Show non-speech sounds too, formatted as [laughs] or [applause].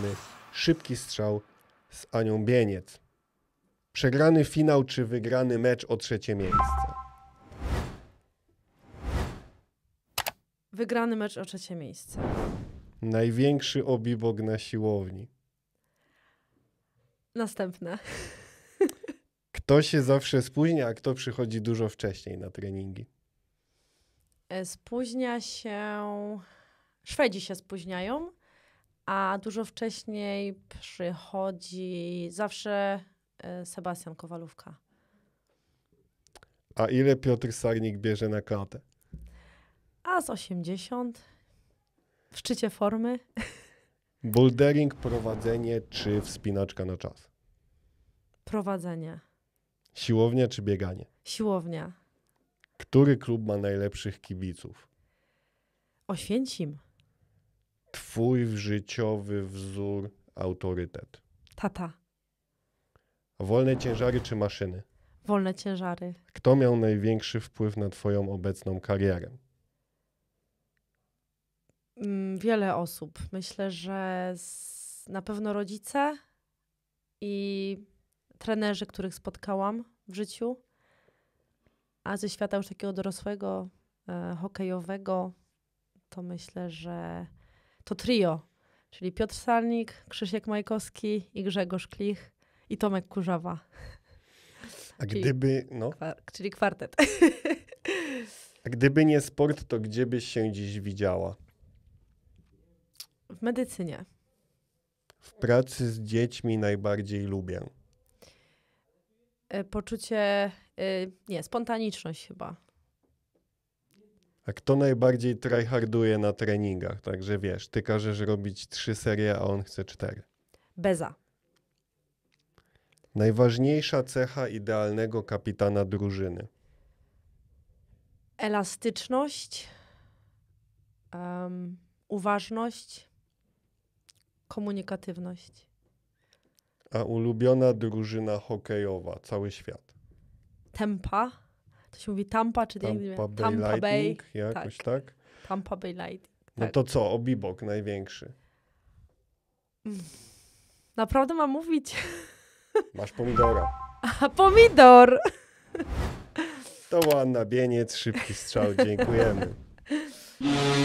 mamy szybki strzał z Anią Bieniec. Przegrany finał czy wygrany mecz o trzecie miejsce? Wygrany mecz o trzecie miejsce. Największy obibok na siłowni. Następne. [laughs] Kto się zawsze spóźnia, a kto przychodzi dużo wcześniej na treningi? E, spóźnia się. Szwedzi się spóźniają a dużo wcześniej przychodzi zawsze e, Sebastian Kowalówka. A ile Piotr Sarnik bierze na klatę? A z 80. W szczycie formy. [laughs] Bouldering, prowadzenie czy wspinaczka na czas? Prowadzenie. Siłownia czy bieganie? Siłownia. Który klub ma najlepszych kibiców? Oświęcim twój życiowy wzór, autorytet? Tata. wolne ciężary czy maszyny? Wolne ciężary. Kto miał największy wpływ na twoją obecną karierę? Mm, wiele osób. Myślę, że z, na pewno rodzice i trenerzy, których spotkałam w życiu, a ze świata już takiego dorosłego, e, hokejowego, to myślę, że to trio, czyli Piotr Salnik, Krzysiek Majkowski i Grzegorz Klich i Tomek Kurzawa. A czyli, gdyby, no. Kwa, czyli kwartet. A gdyby nie sport, to gdzie byś się dziś widziała? W medycynie. W pracy z dziećmi najbardziej lubię. E, poczucie, e, nie, spontaniczność chyba a kto najbardziej tryharduje na treningach? Także wiesz, ty każesz robić trzy serie, a on chce cztery. Beza. Najważniejsza cecha idealnego kapitana drużyny. Elastyczność, um, uważność, komunikatywność. A ulubiona drużyna hokejowa, cały świat. Tempa to się mówi Tampa, czy Tampa, jak, Bay, Tampa Bay Lightning, jakoś tak. tak. Tampa Bay Lightning. No tak. No to co, Obibok największy? Mm. Naprawdę mam mówić? [laughs] Masz pomidora. A, pomidor! To była Anna Bieniec, szybki strzał, dziękujemy. [laughs]